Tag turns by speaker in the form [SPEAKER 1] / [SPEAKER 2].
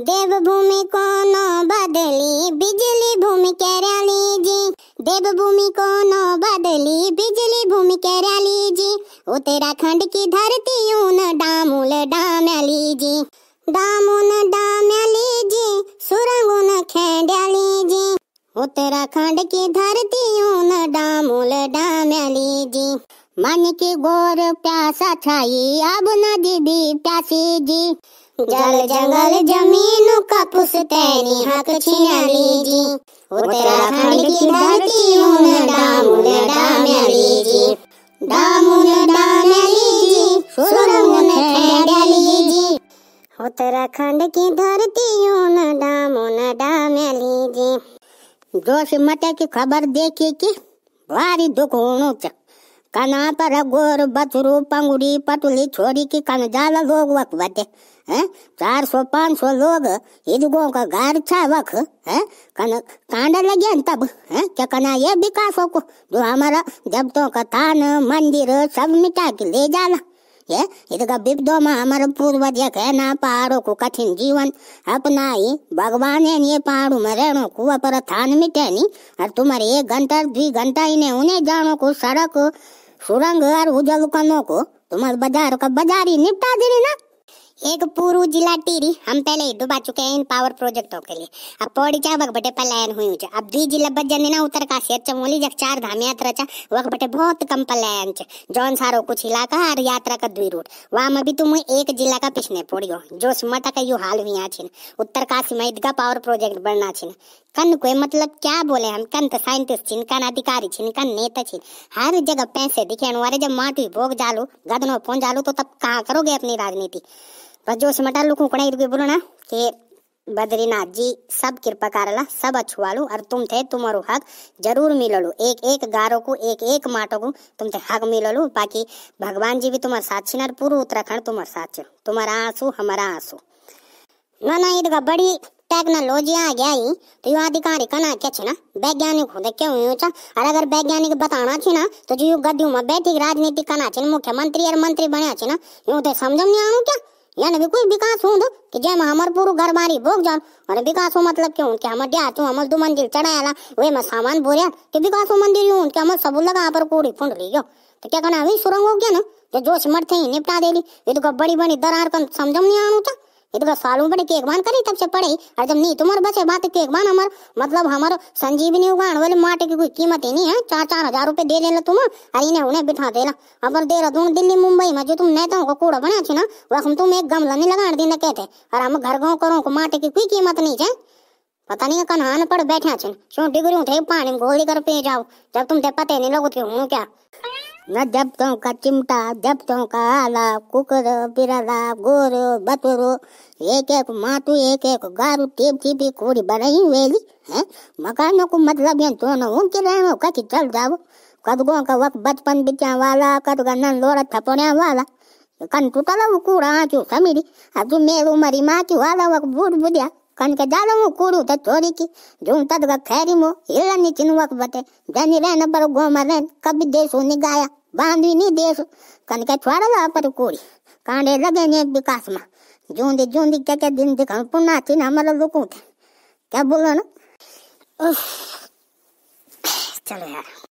[SPEAKER 1] देव भूमि को नो बदली बिजली भूमि कैराली जी देव भूमि को नो बदली बिजली भूमि कैराली जी उत्तराखंड की धरती उन डामुल डामली जी डामुन डामली जी सुरंगुन खेडली जी उत्तराखंड की धरती उन डामुल डामली जी मन की गोर प्यासा छाई अब नदी भी प्यासी जी जल जंगल जमीन का पुश्तैनी हक छीना लीजी उत्तराखंड की धरती उन डामुन डाम
[SPEAKER 2] लीजी डामुन डाम लीजी सुरमुन ठेड लीजी
[SPEAKER 1] उत्तराखंड की धरती उन डामुन डाम लीजी जोश मटे की खबर देखी कि भारी दुख होनो चक कना पर गोर बचरू पंगुड़ी पतुली छोरी की कन जाल लोग वक बटे हैं चार सौ पाँच सौ लोग हिजगों का घर छा वक हैं कन कांड लगे तब हैं क्या कना ये विकास को जो हमारा देवतों का थान मंदिर सब मिटा के ले जाला ये इधर बिपदो में हमारे पूर्वज ये कहना पहाड़ों को कठिन जीवन अपना ही भगवान है ये पहाड़ों में रहनो कुआ पर थान मिटे नहीं और तुम्हारे एक घंटा द्वि घंटा इन्हें उन्हें जानो को सड़क सुरंग और उजव कनो को तुम्हारे बाजार का बाजारी निपटा दे ना एक पूर्व जिला टीरी हम पहले ही डुबा चुके हैं इन पावर प्रोजेक्टों के लिए अब पौड़ी चा वक बटे पलायन हुई ऊंचा अब दी जिला बच जाने ना उत्तर का से अच्छा, चमोली जक चार धाम यात्रा चा वक बटे बहुत कम पलायन च जौन सारो कुछ इलाका और यात्रा का द्वी रूट वाम अभी तुम तो एक जिला का पिछने हो जो स्मटा का यू हाल हुई छिन उत्तर काशी में ईदगा पावर प्रोजेक्ट बनना छिन कन को मतलब क्या बोले हम कन तो साइंटिस्ट छिन कन अधिकारी छिन कन नेता छिन हर जगह पैसे दिखे वाले जब माटी भोग जालू गदनो पहुंच जालू तो तब कहाँ करोगे अपनी राजनीति तो जोश मटाल लुकू कणाई बोलो ना के बद्रीनाथ जी सब कृपा करला सब अछुआलू और तुम थे तुम्हारो हक जरूर मिललू एक एक गारो को एक एक माटो को तुम थे हक मिललू बाकी भगवान जी भी तुम्हारे साथ छिन और पूरा उत्तराखंड तुम्हारे साथ छ तुम्हारा आंसू हमारा आंसू ना ना इधर बड़ी टेक्नोलॉजी आ गया ही तो यो अधिकारी कना क्या छिना वैज्ञानिक हो होते क्यों यूं चा और अगर वैज्ञानिक बताना छिना तो जो यो गद्दियों में बैठी राजनीति कना छिन मुख्यमंत्री और मंत्री बनया छिना यो तो समझ नहीं आनू क्या यानी भी कोई विकास हो तो होंद कि जय में हमर पूरु घर बारी भोग जान और विकास हो मतलब के उनके हमर दिया तू हमर दो मंजिल चढ़ायला वे में सामान बोरिया कि विकास हो मंदिर यूं उनके हमर सब लगा पर कोड़ी फुंड ली गयो तो क्या करना अभी सुरंग हो गया ना जो जोश मरते ही निपटा देली ये तो बड़ी बड़ी दरार कम समझ नहीं आनू था इतना सालों पर केक बान करी तब से पड़े और जब नहीं तुम्हारे बसे बात केक बान हमार मतलब हमारो संजीवनी उगान वाले माटे की कोई कीमत ही नहीं है चार चार हजार रुपए दे देना तुम अरे इन्हें उन्हें बिठा देना रहा देहरादून दिल्ली मुंबई में जो तुम नेताओं को कूड़ा बना छी ना वह हम तुम एक गमला नहीं लगा देना कहते और हम घर गाँव करो को माटे की कोई कीमत नहीं है पता नहीं कन्हान पर बैठा छिन क्यों डिगरी उठे पानी में घोली कर पे जाओ जब तुम दे पते नहीं लगो क्या ना जब तो का चिमटा जब तो का आला कुकर पिराला गोर बतोरो एक एक मातु एक एक गारू की भी कोड़ी बनाई वेली है मकानों को मतलब ये दोनों उनके रहे हो कि चल जाओ कदगों का वक्त बचपन बिचा वाला कदगा नन लोरा थपोने वाला कन टूटा वो कूड़ा आचू समीरी अब तू मेरू मरी माँ की वाला वक्त बूढ़ बुढ़िया कन के जालो मु कुरु त चोरी की जों तद ग खैरी मो हिलन नी चिनवक बटे जनी रे न पर गोम रे कभी देसो नी गाया बांधी नी देस कन के छवाड़ा ला पर कोरी कांडे लगे ने विकास मा जों दे जों के के दिन दिखन पुना थी न हमर लुकु थे क्या बोलो न चलो यार